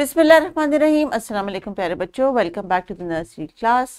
बिसमीम असल प्यारे बच्चों welcome back to the nursery class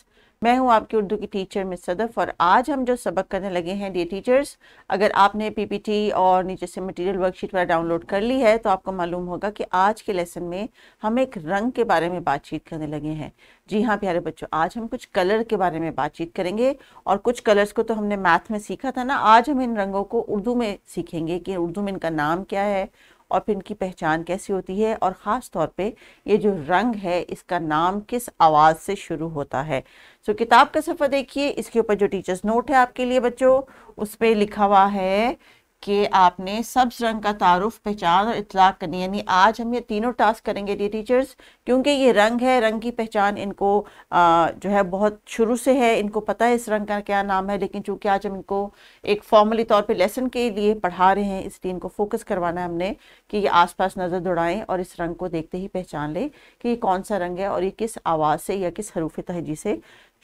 मैं हूं आपकी उर्दू की टीचर मिस सदफ़ और आज हम जो सबक करने लगे हैं डे टीचर्स अगर आपने पीपीटी और नीचे से मटेरियल वर्कशीट वगैरह डाउनलोड कर ली है तो आपको मालूम होगा कि आज के लेसन में हम एक रंग के बारे में बातचीत करने लगे हैं जी हाँ प्यारे बच्चों आज हम कुछ कलर के बारे में बातचीत करेंगे और कुछ कलर्स को तो हमने मैथ में सीखा था ना आज हम इन रंगों को उर्दू में सीखेंगे कि उर्दू में इनका नाम क्या है और फिर इनकी पहचान कैसी होती है और ख़ास तौर पे ये जो रंग है इसका नाम किस आवाज़ से शुरू होता है सो किताब का सफ़र देखिए इसके ऊपर जो टीचर्स नोट है आपके लिए बच्चों उस पर लिखा हुआ है कि आपने सब्ज रंग का तारुफ पहचान और इतलाक करनी यानी आज हम ये तीनों टास्क करेंगे डी टीचर्स क्योंकि ये रंग है रंग की पहचान इनको आ, जो है बहुत शुरू से है इनको पता है इस रंग का क्या नाम है लेकिन चूंकि आज हम इनको एक फॉर्मली तौर पे लेसन के लिए पढ़ा रहे हैं इसलिए इनको फोकस करवाना है हमने कि ये पास नज़र दौड़ाएं और इस रंग को देखते ही पहचान लें कि ये कौन सा रंग है और ये किस आवाज़ से या किस हरूफ तहजी से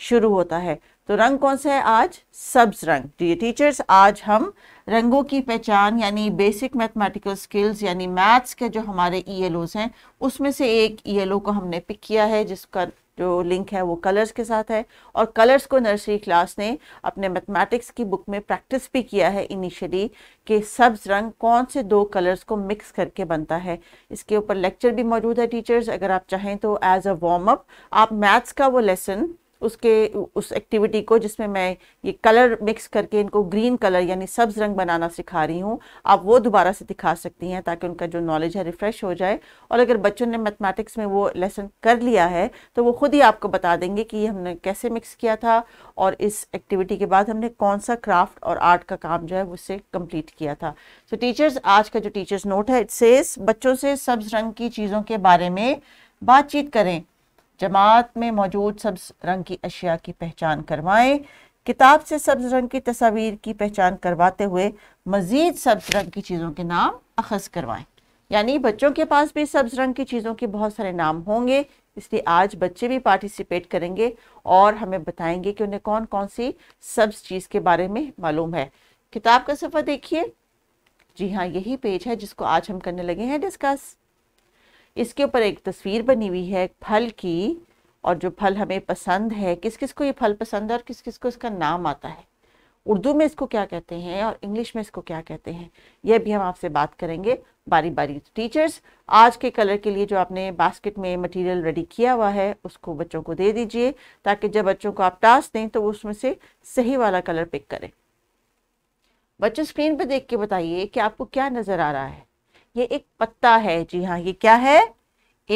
शुरू होता है तो रंग कौन सा है आज सब्ज रंग डी तो टीचर्स आज हम रंगों की पहचान यानी बेसिक मैथमेटिकल स्किल्स यानी मैथ्स के जो हमारे ई e हैं उसमें से एक ई e को हमने पिक किया है जिसका जो लिंक है वो कलर्स के साथ है और कलर्स को नर्सरी क्लास ने अपने मैथमेटिक्स की बुक में प्रैक्टिस भी किया है इनिशियली कि सब्ज रंग कौन से दो कलर्स को मिक्स करके बनता है इसके ऊपर लेक्चर भी मौजूद है टीचर्स अगर आप चाहें तो एज अ वार्म अप आप मैथ्स का वो लेसन उसके उस एक्टिविटी को जिसमें मैं ये कलर मिक्स करके इनको ग्रीन कलर यानी सब्ज रंग बनाना सिखा रही हूँ आप वो दोबारा से दिखा सकती हैं ताकि उनका जो नॉलेज है रिफ़्रेश हो जाए और अगर बच्चों ने मैथमेटिक्स में वो लेसन कर लिया है तो वो ख़ुद ही आपको बता देंगे कि ये हमने कैसे मिक्स किया था और इस एक्टिविटी के बाद हमने कौन सा क्राफ्ट और आर्ट का काम जो है उससे कम्प्लीट किया था सो so, टीचर्स आज का जो टीचर्स नोट है इट सेस बच्चों से सब्ज रंग की चीज़ों के बारे में बातचीत करें जमात में मौजूद सब्ज रंग की अशिया की पहचान करवाएं किताब से सब्ज रंग की तस्वीर की पहचान करवाते हुए मज़ीद सब्ज रंग की चीज़ों के नाम अखज़ करवाएं यानी बच्चों के पास भी सब्ज रंग की चीज़ों के बहुत सारे नाम होंगे इसलिए आज बच्चे भी पार्टिसिपेट करेंगे और हमें बताएंगे कि उन्हें कौन कौन सी सब्ज चीज़ के बारे में मालूम है किताब का सफ़र देखिए जी हाँ यही पेज है जिसको आज हम करने लगे हैं डिस्कस इसके ऊपर एक तस्वीर बनी हुई है फल की और जो फल हमें पसंद है किस किस को ये फल पसंद है और किस किस को इसका नाम आता है उर्दू में इसको क्या कहते हैं और इंग्लिश में इसको क्या कहते हैं यह भी हम आपसे बात करेंगे बारी बारी टीचर्स आज के कलर के लिए जो आपने बास्केट में मटेरियल रेडी किया हुआ है उसको बच्चों को दे दीजिए ताकि जब बच्चों को आप टास्क दें तो वो उसमें से सही वाला कलर पिक करें बच्चों स्क्रीन पर देख के बताइए कि आपको क्या नज़र आ रहा है ये एक पत्ता है जी हाँ ये क्या है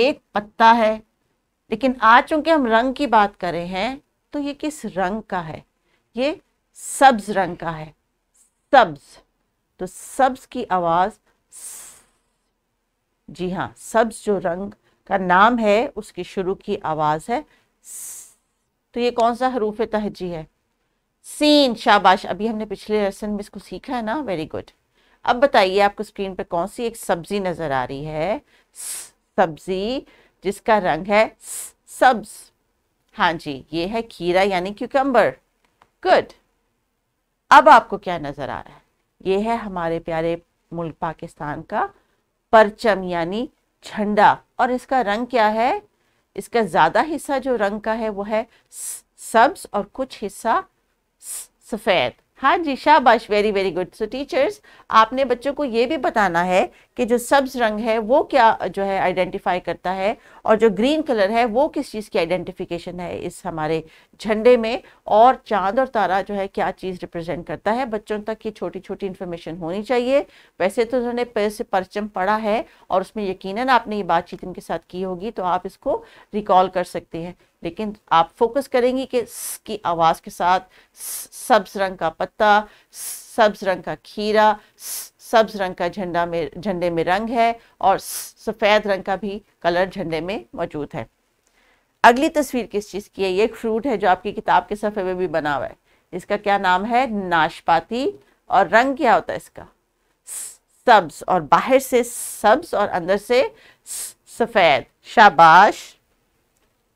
एक पत्ता है लेकिन आज चूंकि हम रंग की बात कर रहे हैं तो ये किस रंग का है ये सब्ज रंग का है सब्ज तो सब्ज की आवाज़ जी हाँ सब्ज जो रंग का नाम है उसकी शुरू की आवाज़ है तो ये कौन सा हरूफ तहजी है सीन शाबाश अभी हमने पिछले लेसन में इसको सीखा है ना वेरी गुड अब बताइए आपको स्क्रीन पे कौन सी एक सब्जी नजर आ रही है सब्जी जिसका रंग है सब्ज हाँ जी ये है खीरा यानी क्यूकम्बर गुड अब आपको क्या नजर आ रहा है ये है हमारे प्यारे मुल्क पाकिस्तान का परचम यानी झंडा और इसका रंग क्या है इसका ज़्यादा हिस्सा जो रंग का है वो है सब्ज और कुछ हिस्सा सफ़ेद हाँ जी शाबाश very very good so teachers आपने बच्चों को ये भी बताना है कि जो सब्ज रंग है वो क्या जो है आइडेंटिफाई करता है और जो ग्रीन कलर है वो किस चीज़ की आइडेंटिफिकेशन है इस हमारे झंडे में और चांद और तारा जो है क्या चीज़ रिप्रेजेंट करता है बच्चों तक ये छोटी छोटी इन्फॉर्मेशन होनी चाहिए वैसे तो उन्होंने से परचम पढ़ा है और उसमें यकीन आपने ये बातचीत इनके साथ की होगी तो आप इसको रिकॉल कर सकते हैं लेकिन आप फोकस करेंगी कि स की आवाज़ के साथ सब्ज रंग का पत्ता सब्ज रंग का खीरा सब्ज रंग का झंडा में झंडे में रंग है और सफ़ेद रंग का भी कलर झंडे में मौजूद है अगली तस्वीर किस चीज़ की है ये एक फ्रूट है जो आपकी किताब के सफ़े में भी बना हुआ है इसका क्या नाम है नाशपाती और रंग क्या होता है इसका सब्ज और बाहर से सब्ज और अंदर से सफ़ेद शाबाश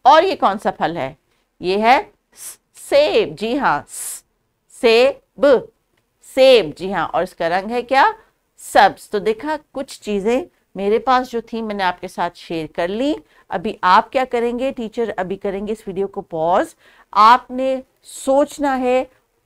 और ये कौन सा फल है ये है सेब जी हाँ सेब सेब जी हाँ और इसका रंग है क्या सब्ज तो देखा कुछ चीज़ें मेरे पास जो थी मैंने आपके साथ शेयर कर ली अभी आप क्या करेंगे टीचर अभी करेंगे इस वीडियो को पॉज आपने सोचना है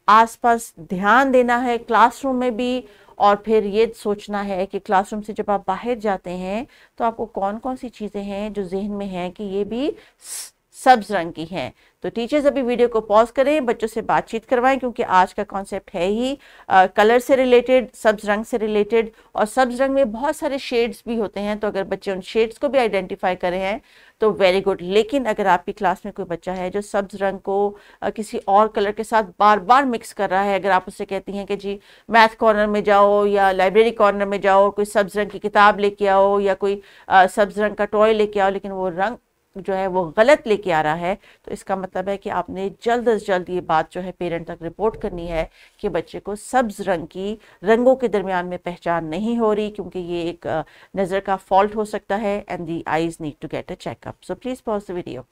आसपास ध्यान देना है क्लासरूम में भी और फिर ये सोचना है कि क्लासरूम से जब आप बाहर जाते हैं तो आपको कौन कौन सी चीज़ें हैं जो जहन में हैं कि ये भी स, सब्ज रंग की हैं तो टीचर्स अभी वीडियो को पॉज करें बच्चों से बातचीत करवाएं क्योंकि आज का कॉन्सेप्ट है ही आ, कलर से रिलेटेड सब्ज रंग से रिलेटेड और सब्ज रंग में बहुत सारे शेड्स भी होते हैं तो अगर बच्चे उन शेड्स को भी आइडेंटिफाई करें हैं तो वेरी गुड लेकिन अगर आपकी क्लास में कोई बच्चा है जो सब्ज रंग को आ, किसी और कलर के साथ बार बार मिक्स कर रहा है अगर आप उससे कहती हैं कि जी मैथ कॉर्नर में जाओ या लाइब्रेरी कॉर्नर में जाओ कोई सब्ज रंग की किताब लेके आओ या कोई सब्ज रंग का टॉय लेके आओ लेकिन वो रंग जो है वो गलत लेके आ रहा है तो इसका मतलब है कि आपने जल्द अज जल्द ये बात जो है पेरेंट तक रिपोर्ट करनी है कि बच्चे को सब्ज रंग की रंगों के दरमियान में पहचान नहीं हो रही क्योंकि ये एक नज़र का फॉल्ट हो सकता है and the eyes need to get a checkup so please pause the video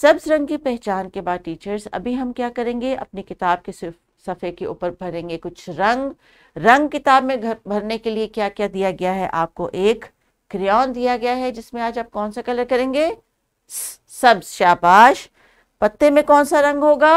सब्ज रंग की पहचान के बाद टीचर्स अभी हम क्या करेंगे अपनी किताब के सिर्फ सफ़े के ऊपर भरेंगे कुछ रंग रंग किताब में भरने के लिए क्या क्या दिया गया है आपको एक क्रियान दिया गया है जिसमें आज आप कौन सा कलर करेंगे सब्ज शाबाश पत्ते में कौन सा रंग होगा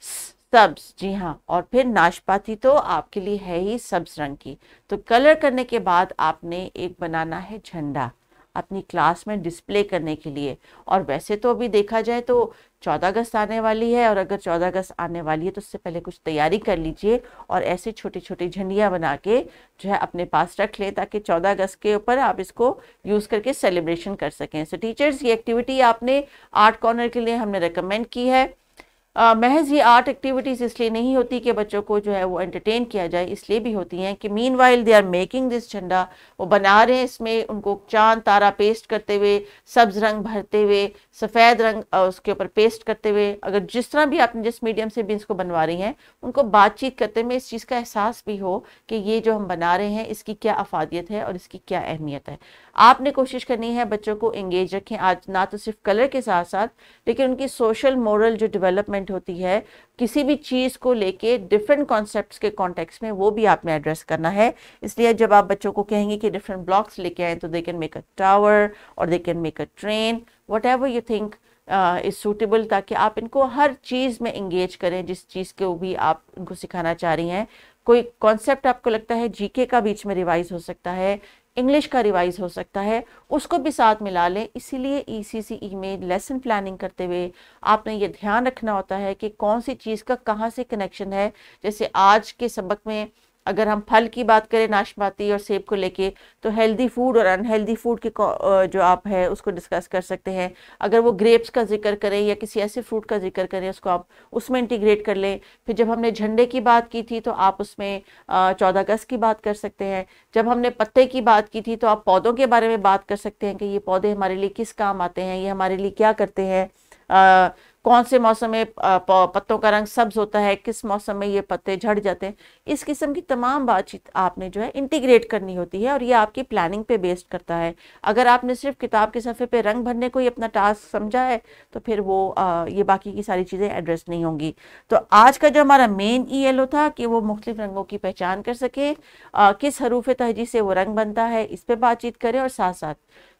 सब्ज जी हाँ और फिर नाशपाती तो आपके लिए है ही सब्ज रंग की तो कलर करने के बाद आपने एक बनाना है झंडा अपनी क्लास में डिस्प्ले करने के लिए और वैसे तो अभी देखा जाए तो चौदह अगस्त आने वाली है और अगर चौदह अगस्त आने वाली है तो उससे पहले कुछ तैयारी कर लीजिए और ऐसे छोटी छोटी झंडियाँ बना के जो है अपने पास रख लें ताकि चौदह अगस्त के ऊपर आप इसको यूज़ करके सेलिब्रेशन कर सकें सो टीचर्स ये एक्टिविटी आपने आर्ट कॉर्नर के लिए हमने रिकमेंड की है महज ये आर्ट एक्टिविटीज़ इसलिए नहीं होती कि बच्चों को जो है वो एंटरटेन किया जाए इसलिए भी होती हैं कि meanwhile they are making this झंडा वो बना रहे हैं इसमें उनको चांद तारा पेस्ट करते हुए सब्ज रंग भरते हुए सफ़ेद रंग उसके ऊपर पेस्ट करते हुए अगर जिस तरह भी आपने जिस मीडियम से भी इसको बनवा रही हैं उनको बातचीत करते में इस चीज़ का एहसास भी हो कि ये जो हम बना रहे हैं इसकी क्या अफादियत है और इसकी क्या अहमियत है आपने कोशिश करनी है बच्चों को इंगेज रखें आज ना तो सिर्फ कलर के साथ साथ लेकिन उनकी सोशल मॉरल जो डेवलपमेंट रिक्वायरमेंट होती है किसी भी चीज़ को लेके डिफरेंट कॉन्सेप्ट्स के कॉन्टेक्स्ट में वो भी आपने एड्रेस करना है इसलिए जब आप बच्चों को कहेंगे कि डिफरेंट ब्लॉक्स लेके आए तो they can make a tower और they can make a train whatever you think is suitable ताकि आप इनको हर चीज़ में इंगेज करें जिस चीज़ को भी आप इनको सिखाना चाह रही हैं कोई कॉन्सेप्ट आपको लगता है जीके का बीच में रिवाइज हो सकता है इंग्लिश का रिवाइज हो सकता है उसको भी साथ मिला लें इसीलिए ई सी में लेसन प्लानिंग करते हुए आपने ये ध्यान रखना होता है कि कौन सी चीज़ का कहाँ से कनेक्शन है जैसे आज के सबक में अगर हम फल की बात करें नाशपाती और सेब को लेके तो हेल्दी फूड और अनहेल्दी फूड के जो आप है उसको डिस्कस कर सकते हैं अगर वो ग्रेप्स का जिक्र करें या किसी ऐसे फ्रूट का जिक्र करें उसको आप उसमें इंटीग्रेट कर लें फिर जब हमने झंडे की बात की थी तो आप उसमें चौदह अगस्त की बात कर सकते हैं जब हमने पत्ते की बात की थी तो आप पौधों के बारे में बात कर सकते हैं कि ये पौधे हमारे लिए किस काम आते हैं ये हमारे लिए क्या करते हैं कौन से मौसम में पत्तों का रंग सब्ज होता है किस मौसम में ये पत्ते झड़ जाते हैं इस किस्म की तमाम बातचीत आपने जो है इंटीग्रेट करनी होती है और ये आपकी प्लानिंग पे बेस्ड करता है अगर आपने सिर्फ किताब के सफ़े पे रंग भरने को ही अपना टास्क समझा है तो फिर वो आ, ये बाकी की सारी चीज़ें एड्रेस नहीं होंगी तो आज का जो हमारा मेन ई एल ओ था कि वो मुख्तलिफ रंगों की पहचान कर सके आ, किस हरूफ तहजी से वो रंग बनता है इस पर बातचीत करें और साथ साथ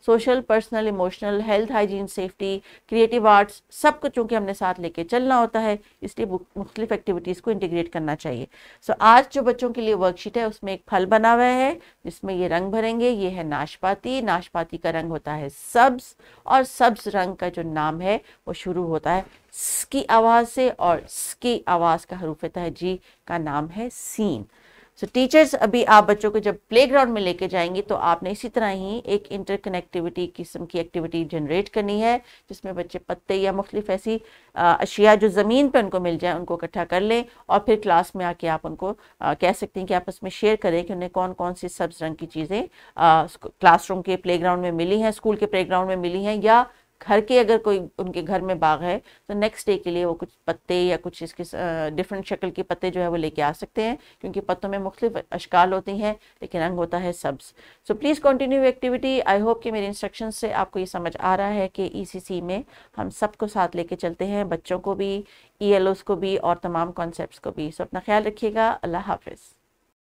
social personal emotional health hygiene safety creative arts सब कुछ चूँकि हमने साथ लेके चलना होता है इसलिए मुख्तलिफ एक्टिविटीज़ को इंटीग्रेट करना चाहिए सो so, आज जो बच्चों के लिए वर्कशीट है उसमें एक फल बना हुआ है जिसमें ये रंग भरेंगे ये है नाशपाती नाशपाती का रंग होता है सब्ज और सब्ज रंग का जो नाम है वो शुरू होता है स की आवाज़ से और स की आवाज़ का हरूफ है जी का नाम है सीन सो टीचर्स अभी आप बच्चों को जब ग्राउंड में लेके जाएंगे तो आपने इसी तरह ही एक इंटर कनेक्टिविटी किस्म की एक्टिविटी जनरेट करनी है जिसमें बच्चे पत्ते या मुख्तफ ऐसी अशिया जो ज़मीन पर उनको मिल जाए उनको इकट्ठा कर लें और फिर क्लास में आके आप उनको आ, कह सकते हैं कि आप उसमें शेयर करें कि उन्हें कौन कौन सी सब्ज रंग की चीज़ें क्लासरूम के ग्राउंड में मिली हैं स्कूल के ग्राउंड में मिली हैं या घर के अगर कोई उनके घर में बाग है तो नेक्स्ट डे के लिए वो कुछ पत्ते या कुछ इसके डिफरेंट शक्ल के पत्ते जो है वो लेके आ सकते हैं क्योंकि पत्तों में मुख्तलिफ अशकाल होती हैं लेकिन रंग होता है सब्ज so please continue activity I hope कि मेरे इंस्ट्रक्शन से आपको ये समझ आ रहा है कि ई e में हम सबको साथ लेके चलते हैं बच्चों को भी ई e को भी और तमाम कॉन्सेप्ट को भी सो अपना ख्याल रखिएगा अल्लाह हाफिज़